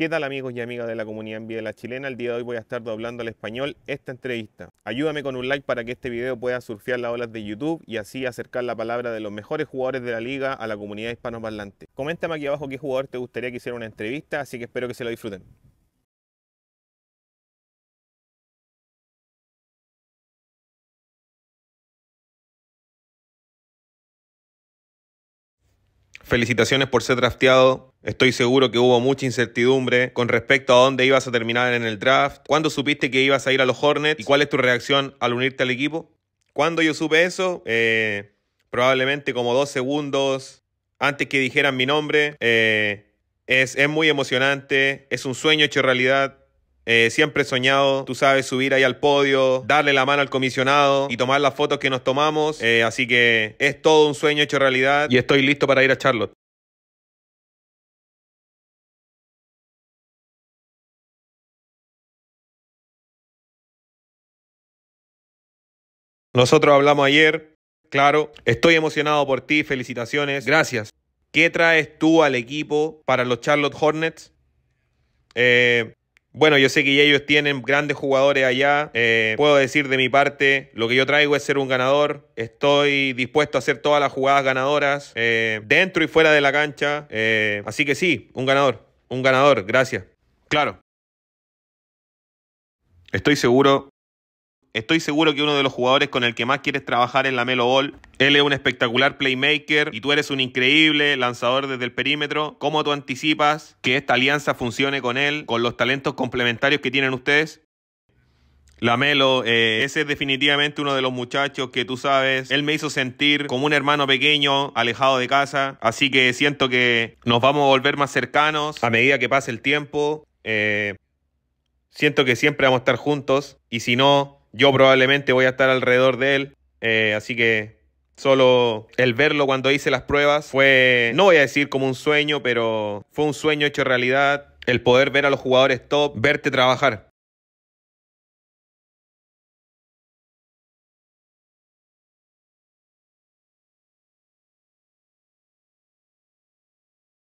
¿Qué tal amigos y amigas de la comunidad en la chilena? El día de hoy voy a estar doblando al español esta entrevista. Ayúdame con un like para que este video pueda surfear las olas de YouTube y así acercar la palabra de los mejores jugadores de la liga a la comunidad hispanoparlante. Coméntame aquí abajo qué jugador te gustaría que hiciera una entrevista, así que espero que se lo disfruten. Felicitaciones por ser drafteado. Estoy seguro que hubo mucha incertidumbre con respecto a dónde ibas a terminar en el draft, cuándo supiste que ibas a ir a los Hornets y cuál es tu reacción al unirte al equipo. Cuando yo supe eso, eh, probablemente como dos segundos antes que dijeran mi nombre, eh, es, es muy emocionante, es un sueño hecho realidad, eh, siempre he soñado, tú sabes, subir ahí al podio, darle la mano al comisionado y tomar las fotos que nos tomamos. Eh, así que es todo un sueño hecho realidad y estoy listo para ir a Charlotte. Nosotros hablamos ayer, claro, estoy emocionado por ti, felicitaciones, gracias. ¿Qué traes tú al equipo para los Charlotte Hornets? Eh, bueno, yo sé que ellos tienen grandes jugadores allá. Eh, puedo decir de mi parte, lo que yo traigo es ser un ganador. Estoy dispuesto a hacer todas las jugadas ganadoras, eh, dentro y fuera de la cancha. Eh, así que sí, un ganador, un ganador, gracias. Claro. Estoy seguro Estoy seguro que uno de los jugadores con el que más quieres trabajar es la Melo Ball. Él es un espectacular playmaker y tú eres un increíble lanzador desde el perímetro. ¿Cómo tú anticipas que esta alianza funcione con él, con los talentos complementarios que tienen ustedes? Lamelo, eh, ese es definitivamente uno de los muchachos que tú sabes. Él me hizo sentir como un hermano pequeño, alejado de casa. Así que siento que nos vamos a volver más cercanos a medida que pase el tiempo. Eh, siento que siempre vamos a estar juntos. Y si no, yo probablemente voy a estar alrededor de él. Eh, así que Solo el verlo cuando hice las pruebas fue, no voy a decir como un sueño, pero fue un sueño hecho realidad. El poder ver a los jugadores top, verte trabajar.